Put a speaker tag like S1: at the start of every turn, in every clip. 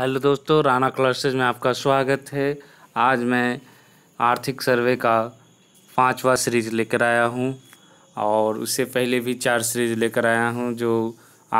S1: hello दोस्तों Rana classes में आपका स्वागत है आज मैं आर्थिक सर्वे का पांचवा सीरीज लेकर आया हूं और उससे पहले भी चार सीरीज लेकर आया हूं जो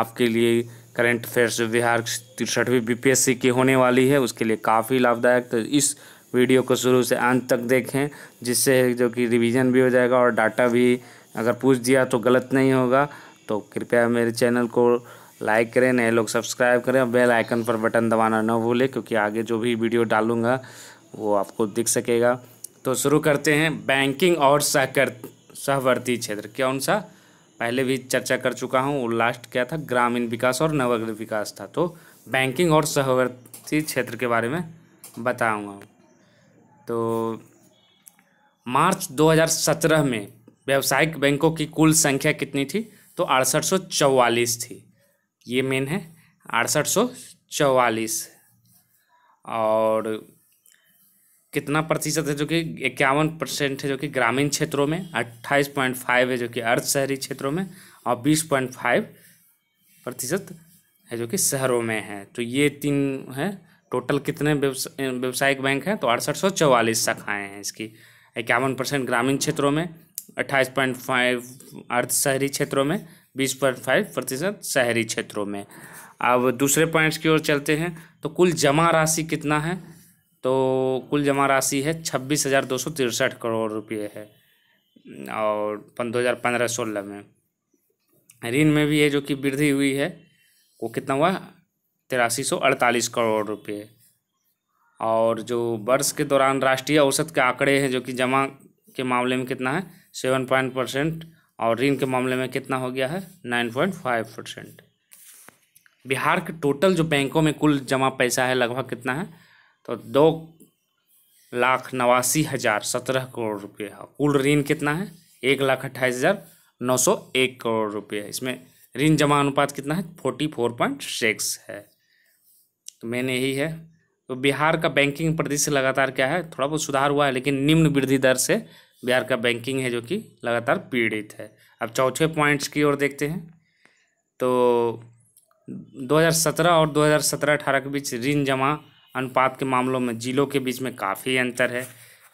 S1: आपके लिए करंट अफेयर्स बिहार तिरसठवीं बीपीएससी की होने वाली है उसके लिए काफ़ी लाभदायक तो इस वीडियो को शुरू से अंत तक देखें जिससे जो कि रिविज़न भी हो जाएगा और डाटा भी अगर पूछ दिया तो गलत नहीं होगा तो कृपया मेरे चैनल को लाइक करें नए लोग सब्सक्राइब करें और बेल आइकन पर बटन दबाना ना भूलें क्योंकि आगे जो भी वीडियो डालूँगा वो आपको दिख सकेगा तो शुरू करते हैं बैंकिंग और सहकर सहवर्ती क्षेत्र कौन सा पहले भी चर्चा कर चुका हूँ लास्ट क्या था ग्रामीण विकास और नगर विकास था तो बैंकिंग और सहवर्ती क्षेत्र के बारे में बताऊँगा तो मार्च 2017 में व्यावसायिक बैंकों की कुल संख्या कितनी थी तो अड़सठ थी ये मेन है अड़सठ सौ चौवालीस और कितना प्रतिशत है जो कि इक्यावन परसेंट है जो कि ग्रामीण क्षेत्रों में अट्ठाईस पॉइंट फाइव है जो कि अर्ध शहरी क्षेत्रों में और बीस पॉइंट फाइव प्रतिशत है जो कि शहरों में है तो ये तीन है टोटल कितने व्यवसायिक बैंक हैं तो अड़सठ सौ चौवालीस शाखाएँ हैं इसकी इक्यावन परसेंट ग्रामीण क्षेत्रों में अट्ठाईस पॉइंट फाइव अर्ध शहरी क्षेत्रों में बीस पॉइंट फाइव प्रतिशत शहरी क्षेत्रों में अब दूसरे पॉइंट्स की ओर चलते हैं तो कुल जमा राशि कितना है तो कुल जमा राशि है छब्बीस हज़ार दो सौ तिरसठ करोड़ रुपये है और दो हज़ार पंद्रह सोलह में ऋण में भी है जो कि वृद्धि हुई है वो कितना हुआ तिरासी सौ अड़तालीस करोड़ रुपये और जो वर्ष के दौरान राष्ट्रीय औसत के आंकड़े हैं जो कि जमा के मामले में कितना है सेवन पॉइंट परसेंट और ऋण के मामले में कितना हो गया है nine point five percent Bihar के टोटल जो बैंकों में कुल जमा पैसा है लगभग कितना है तो दो लाख नवासी हज़ार सत्रह करोड़ रुपये है कुल ऋण कितना है एक लाख अट्ठाईस हज़ार नौ सौ एक करोड़ रुपये है इसमें ऋण जमा अनुपात कितना है फोर्टी फोर पॉइंट सिक्स है तो मैंने यही है तो बिहार का बैंकिंग प्रदेश से लगातार क्या है थोड़ा बहुत सुधार हुआ है लेकिन निम्न वृद्धि दर से बिहार का बैंकिंग है जो कि लगातार पीड़ित है अब चौथे पॉइंट्स की ओर देखते हैं तो 2017 और 2017-18 के बीच ऋण जमा अनुपात के मामलों में जिलों के बीच में काफ़ी अंतर है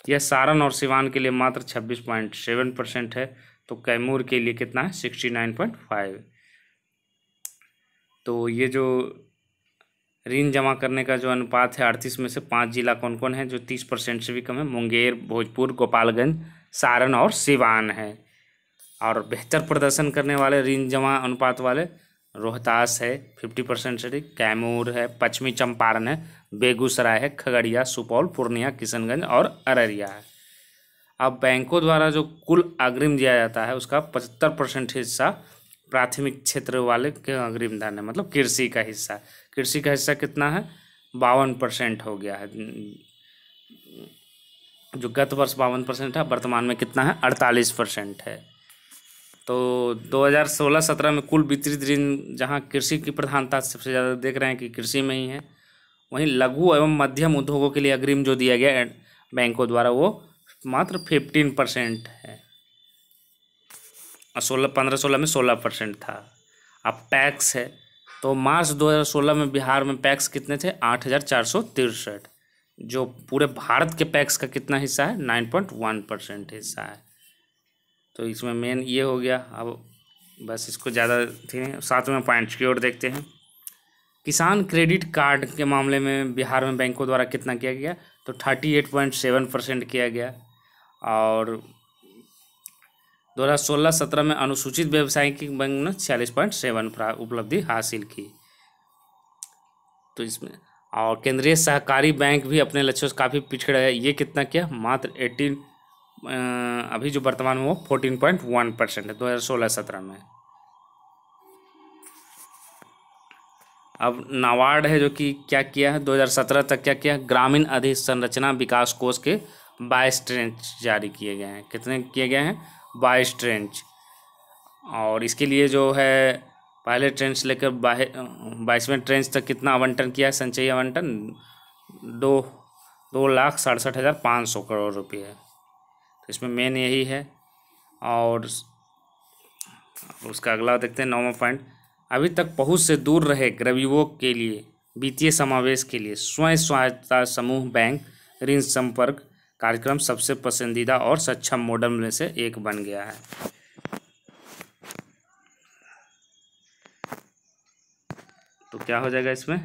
S1: यह सारण और सिवान के लिए मात्र 26.7 परसेंट है तो कैमूर के लिए कितना है 69.5 तो ये जो ऋण जमा करने का जो अनुपात है अड़तीस में से पाँच जिला कौन कौन है जो तीस परसेंट से भी कम है मुंगेर भोजपुर गोपालगंज सारण और सिवान है और बेहतर प्रदर्शन करने वाले ऋण जमा अनुपात वाले रोहतास है फिफ्टी परसेंट से कैमूर है पश्चिमी चंपारण है बेगूसराय है खगड़िया सुपौल पूर्णिया किशनगंज और अररिया है अब बैंकों द्वारा जो कुल अग्रिम दिया जाता है उसका पचहत्तर परसेंट हिस्सा प्राथमिक क्षेत्र वाले के अग्रिम धन है मतलब कृषि का हिस्सा कृषि का हिस्सा कितना है बावन परसेंट हो गया है जो गत वर्ष बावन परसेंट है वर्तमान में कितना है अड़तालीस परसेंट है तो 2016-17 में कुल वितरित ऋण जहाँ कृषि की प्रधानता सबसे ज़्यादा देख रहे हैं कि कृषि में ही है वहीं लघु एवं मध्यम उद्योगों के लिए अग्रिम जो दिया गया बैंकों द्वारा वो मात्र फिफ्टीन परसेंट है और सोलह पंद्रह सोलह में सोलह परसेंट था अब टैक्स है तो मार्च 2016 में बिहार में पैक्स कितने थे आठ हज़ार चार सौ तिरसठ जो पूरे भारत के पैक्स का कितना हिस्सा है नाइन पॉइंट वन परसेंट हिस्सा है तो इसमें मेन ये हो गया अब बस इसको ज़्यादा थी साथ में पॉइंट्स की ओर देखते हैं किसान क्रेडिट कार्ड के मामले में बिहार में बैंकों द्वारा कितना किया गया तो thirty eight point seven percent किया गया और दो हज़ार सोलह सत्रह में अनुसूचित व्यवसाय की बैंक ने छियालीस पॉइंट सेवन उपलब्धि हासिल की तो इसमें और केंद्रीय सहकारी बैंक भी अपने लक्ष्यों से काफ़ी पिछड़ा है ये कितना किया मात्र एटीन अभी जो वर्तमान में वो फोर्टीन पॉइंट वन परसेंट है दो हज़ार सोलह सत्रह में अब नावार्ड है जो कि क्या किया है 2017 तक क्या किया ग्रामीण अधिसंरचना विकास कोष के बाईस ट्रेंच जारी किए गए हैं कितने किए गए हैं बाईस ट्रेंच और इसके लिए जो है पहले ट्रेन से लेकर बाईसवें ट्रेन तक कितना आवंटन किया है संचयी आवंटन दो दो लाख सड़सठ हज़ार पाँच सौ करोड़ रुपये है तो इसमें मेन यही है और उसका अगला देखते हैं नौवा पॉइंट अभी तक पहुँच से दूर रहे गरीबों के लिए वित्तीय समावेश के लिए स्वयं सहायता समूह बैंक ऋण संपर्क कार्यक्रम सबसे पसंदीदा और सक्षम मॉडल में से एक बन गया है तो क्या हो जाएगा इसमें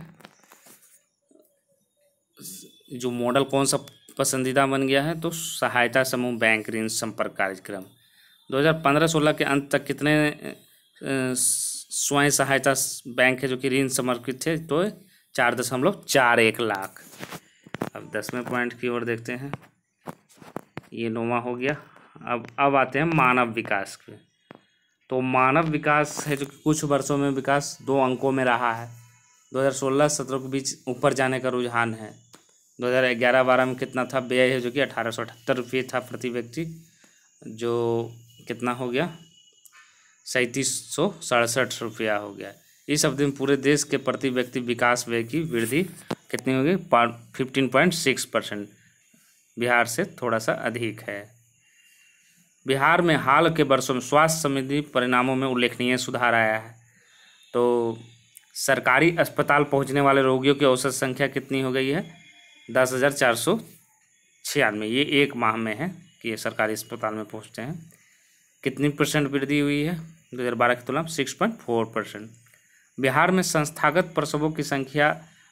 S1: जो मॉडल कौन सा पसंदीदा बन गया है तो सहायता समूह बैंक ऋण संपर्क कार्यक्रम 2015-16 के अंत तक कितने स्वयं सहायता बैंक है जो कि ऋण समर्पित थे तो चार दशमलव चार एक लाख अब दसवें पॉइंट की ओर देखते हैं ये नोवा हो गया अब अब आते हैं मानव विकास के तो मानव विकास है जो कि कुछ वर्षों में विकास दो अंकों में रहा है 2016 सत्रह के बीच ऊपर जाने का रुझान है 2011-12 में कितना था व्यय है जो कि अठारह सौ अठहत्तर रुपये था प्रति व्यक्ति जो कितना हो गया सैंतीस सौ सड़सठ रुपया हो गया इस अवधि में पूरे देश के प्रति व्यक्ति विकास व्यय की वृद्धि कितनी होगी fifteen point six percent Bihar से थोड़ा सा अधिक है बिहार में हाल के वर्षों में स्वास्थ्य संबंधी परिणामों में उल्लेखनीय सुधार आया है तो सरकारी अस्पताल पहुंचने वाले रोगियों की औसत संख्या कितनी हो गई है दस हज़ार चार सौ छियानवे ये एक माह में है कि ये सरकारी अस्पताल में पहुंचते हैं कितनी परसेंट वृद्धि हुई है दो हज़ार बारह की तुलना six point four percent Bihar में संस्थागत प्रसवों की संख्या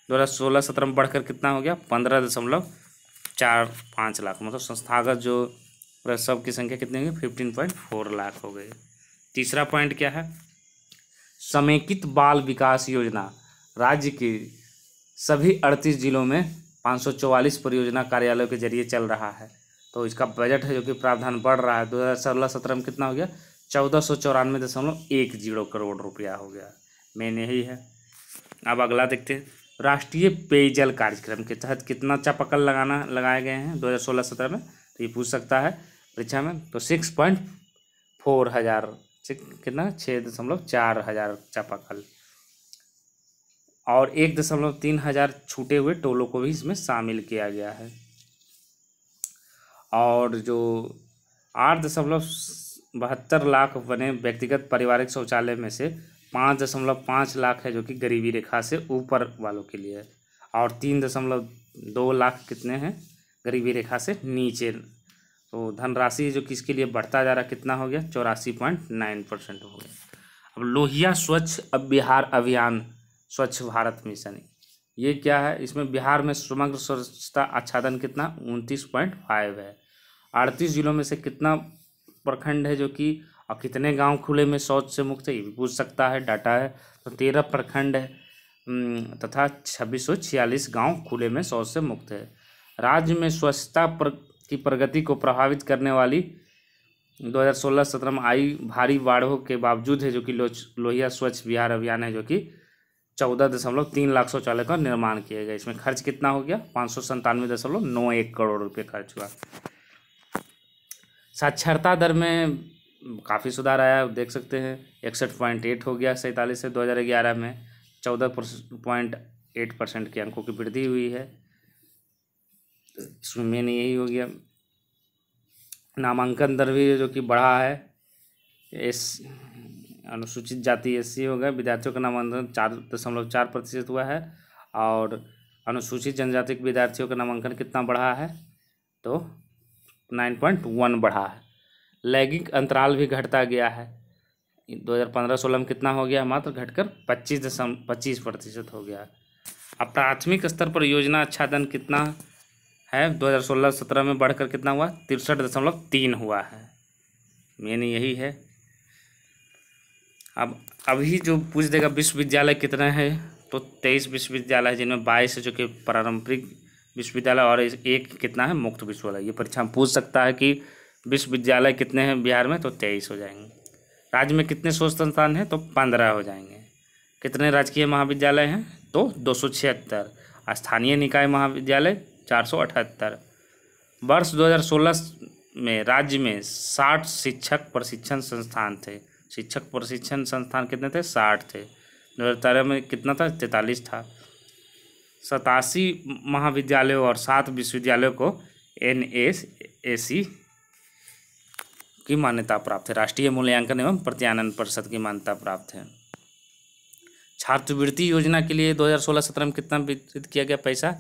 S1: दो हज़ार सोलह सत्रह में बढ़कर कितना हो गया पंद्रह दशमलव चार पाँच लाख मतलब संस्थागत जो प्रसव की संख्या कितनी गई फिफ्टीन पॉइंट फोर लाख हो गई तीसरा पॉइंट क्या है समेकित बाल विकास योजना राज्य के सभी अड़तीस जिलों में 544 परियोजना कार्यालयों के जरिए चल रहा है तो इसका बजट है जो कि प्रावधान बढ़ रहा है दो हज़ार सोलह सत्रह में कितना हो गया चौदह सौ चौरानवे दशमलव एक जीरो करोड़ रुपया हो गया मेन यही है अब अगला देखते हैं राष्ट्रीय पेयजल कार्यक्रम के तहत कितना चापाकल लगाना लगाए गए हैं दो हज़ार सोलह सत्रह में तो ये पूछ सकता है परीक्षा में तो सिक्स पॉइंट फोर हज़ार कितना छः दशमलव चार हजार चापाकल और एक दशमलव तीन हजार छूटे हुए टोलों को भी इसमें शामिल किया गया है और जो आठ दशमलव बहत्तर लाख बने व्यक्तिगत पारिवारिक शौचालय में से पाँच दशमलव पाँच लाख है जो कि गरीबी रेखा से ऊपर वालों के लिए है और तीन दशमलव दो लाख कितने हैं गरीबी रेखा से नीचे तो धनराशि जो किसके लिए बढ़ता जा रहा कितना हो गया चौरासी पॉइंट नाइन परसेंट हो गया अब लोहिया स्वच्छ अब बिहार अभियान स्वच्छ भारत मिशन ये क्या है इसमें बिहार में समग्र स्वच्छता आच्छादन कितना उनतीस पॉइंट फाइव है अड़तीस जिलों में से कितना प्रखंड है जो कि और कितने गांव खुले में शौच से मुक्त है ये भी पूछ सकता है डाटा है तो तेरह प्रखंड है हम्म, तथा छब्बीस सौ छियालीस गाँव खुले में शौच से मुक्त है राज्य में स्वच्छता प्र की प्रगति को प्रभावित करने वाली 2016-17 में आई भारी बाढ़ों के बावजूद है जो कि लोहिया स्वच्छ बिहार अभियान है जो कि चौदह दशमलव तीन लाख शौचालय का निर्माण किया गया इसमें खर्च कितना हो गया पाँच सौ संतानवे दशमलव नौ एक करोड़ रुपये खर्च हुआ साक्षरता दर में काफ़ी सुधार आया देख सकते हैं इकसठ पॉइंट एट हो गया सैंतालीस से दो हज़ार ग्यारह में चौदह पॉइंट एट परसेंट के अंकों की वृद्धि हुई है इसमें मेन यही हो गया नामांकन दर भी जो कि बढ़ा है एस अनुसूचित जाति एस सी हो गया विद्यार्थियों का नामांकन चार दशमलव चार प्रतिशत हुआ है और अनुसूचित जनजाति के विद्यार्थियों का नामांकन कितना बढ़ा है तो नाइन पॉइंट वन बढ़ा है लैंगिक अंतराल भी घटता गया है दो हज़ार पंद्रह सोलह में कितना हो गया मात्र घटकर पच्चीस दशम पच्चीस प्रतिशत हो गया अब प्राथमिक स्तर पर योजना आच्छादन कितना है 2016-17 में बढ़कर कितना हुआ तिरसठ दशमलव तीन हुआ है मेन यही है अब अभी जो पूछ देगा विश्वविद्यालय कितने हैं तो तेईस विश्वविद्यालय है जिनमें बाईस जो कि पारंपरिक विश्वविद्यालय और एक कितना है मुक्त विश्वविद्यालय ये परीक्षा में पूछ सकता है कि विश्वविद्यालय कितने हैं बिहार में तो तेईस हो जाएंगे राज्य में कितने शोध संस्थान हैं तो पंद्रह हो जाएंगे कितने राजकीय महाविद्यालय हैं तो दो सौ छिहत्तर स्थानीय निकाय महाविद्यालय चार वर्ष 2016 में राज्य में 60 शिक्षक प्रशिक्षण संस्थान थे शिक्षक प्रशिक्षण संस्थान कितने थे 60 थे दो हज़ार तेरह में कितना था तैतालीस था सतासी महाविद्यालयों और सात विश्वविद्यालयों को एन एस ए सी की मान्यता प्राप्त है राष्ट्रीय मूल्यांकन एवं प्रत्यानंद परिषद की मान्यता प्राप्त है छात्रवृत्ति योजना के लिए 2016-17 में कितना वितरित किया गया पैसा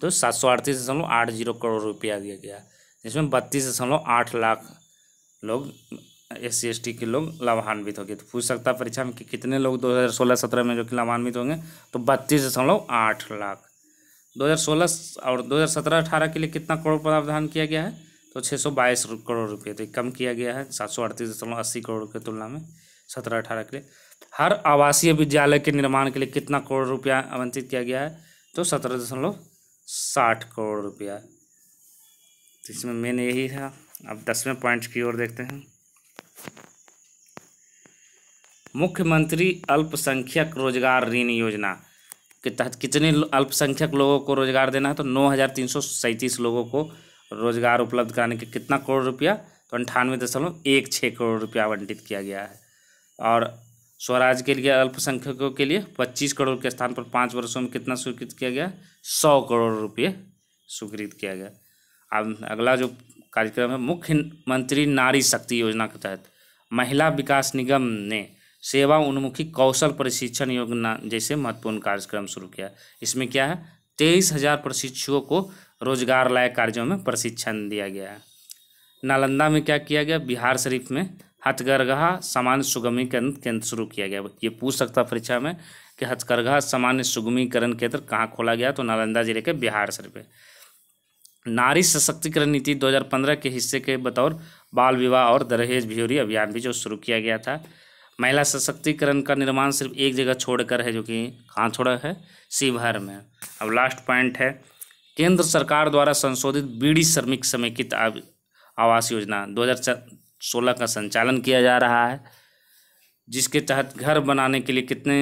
S1: तो सात सौ अड़तीस दशमलव आठ जीरो करोड़ रुपया दिया गया जिसमें बत्तीस दशमलव आठ लाख लोग एस सी के लोग लाभान्वित होंगे तो पूछ सकता है परीक्षा में कि कितने लोग दो हज़ार सोलह सत्रह में जो कि लाभान्वित होंगे तो बत्तीस दशमलव आठ लाख दो हज़ार सोलह और दो हज़ार सत्रह अठारह के लिए कितना करोड़ प्रावधान किया गया है तो छः सौ बाईस करोड़ रुपये तो कम किया गया है सात सौ अड़तीस दशमलव अस्सी करोड़ की तुलना में सत्रह अठारह के लिए हर आवासीय विद्यालय के निर्माण के लिए कितना करोड़ रुपया आवंटित किया गया है तो सत्रह दशमलव साठ करोड़ रुपया तो इसमें मेन यही है अब दसवें पॉइंट की ओर देखते हैं मुख्यमंत्री अल्पसंख्यक रोजगार ऋण योजना के तहत कितने अल्पसंख्यक लोगों को रोजगार देना है तो नौ हज़ार तीन सौ सैंतीस लोगों को रोजगार उपलब्ध कराने के कितना करोड़ रुपया तो अंठानवे दशमलव एक छः करोड़ रुपया आवंटित किया गया है और स्वराज के लिए अल्पसंख्यकों के लिए पच्चीस करोड़ के स्थान पर पाँच वर्षों में कितना स्वीकृत किया गया सौ करोड़ रुपये स्वीकृत किया गया अब अगला जो कार्यक्रम है मुख्यमंत्री नारी शक्ति योजना के तहत महिला विकास निगम ने सेवा उन्मुखी कौशल प्रशिक्षण योजना जैसे महत्वपूर्ण कार्यक्रम शुरू किया इसमें क्या है तेईस हजार प्रशिक्षुओं को रोजगार लायक कार्यों में प्रशिक्षण दिया गया है नालंदा में क्या किया गया बिहार शरीफ में हथगरघा सामान्य सुगमीकरण केंद्र शुरू किया गया ये पूछ सकता परीक्षा में कि हथकरघा सामान्य सुगमीकरण केंद्र कहाँ खोला गया तो नालंदा जिले के बिहार सर पे नारी सशक्तिकरण नीति 2015 के हिस्से के बतौर बाल विवाह और दरहेज भियोरी अभियान भी जो शुरू किया गया था महिला सशक्तिकरण का निर्माण सिर्फ एक जगह छोड़कर है जो कि कहाँ छोड़ा है शिवहर में अब लास्ट पॉइंट है केंद्र सरकार द्वारा संशोधित बीड़ी श्रमिक समेकित आवास योजना दो सोलह का संचालन किया जा रहा है जिसके तहत घर बनाने के लिए कितने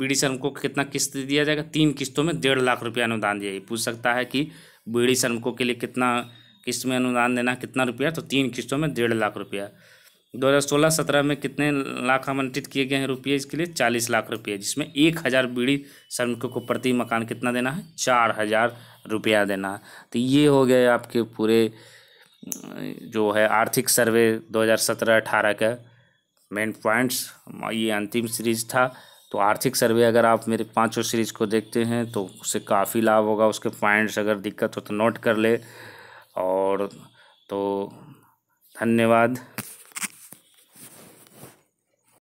S1: बीड़ी शर्म को कितना किस्त दिया जाएगा तीन किस्तों में डेढ़ लाख रुपया अनुदान दिया जाए पूछ सकता है कि बीड़ी शर्म के लिए कितना किस्त में अनुदान देना कितना रुपया तो तीन किस्तों में डेढ़ लाख रुपया दो हज़ार सोलह सत्रह में कितने लाख आवंटित किए गए हैं रुपये इसके लिए चालीस लाख रुपये जिसमें एक हज़ार बीड़ी श्रमिकों को प्रति मकान कितना देना है चार हज़ार रुपया देना है तो ये हो गए आपके पूरे जो है आर्थिक सर्वे 2017-18 का मेन पॉइंट्स ये अंतिम सीरीज था तो आर्थिक सर्वे अगर आप मेरे पांचों सीरीज को देखते हैं तो उससे काफ़ी लाभ होगा उसके पॉइंट्स अगर दिक्कत हो तो नोट कर ले और तो धन्यवाद